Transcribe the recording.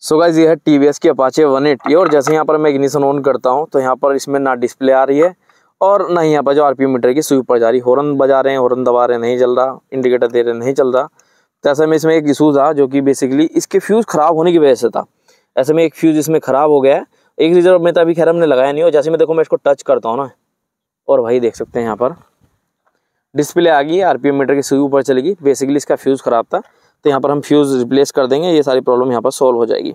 सो so guys ये है T V S की अपाचे वन एट्टी और जैसे यहाँ पर मैं इग्निशन ऑन करता हूँ तो यहाँ पर इसमें ना डिस्प्ले आ रही है और ना ही यहाँ पर जो आर पी मीटर की स्वीप पर जा रही हॉर्न बजा रहे हैं हॉर्न दबा रहे नहीं चल रहा इंडिकेटर दे रहे नहीं चल रहा तो ऐसे में इसमें एक इशू था जो कि बेसिकली इसके फ्यूज़ ख़राब होने की वजह से था ऐसे में एक फ्यूज़ इसमें ख़राब हो गया है एक रिजर्व में तो अभी खैर हमने लगाया नहीं हो जैसे मैं देखो मैं इसको टच करता हूँ ना और भाई देख सकते हैं यहाँ पर डिस्प्ले आ गई आर मीटर की सुई ऊपर चलेगी गई बेसिकली इसका फ्यूज़ ख़राब था तो यहाँ पर हम फ्यूज़ रिप्लेस कर देंगे ये सारी प्रॉब्लम यहाँ पर सॉल्व हो जाएगी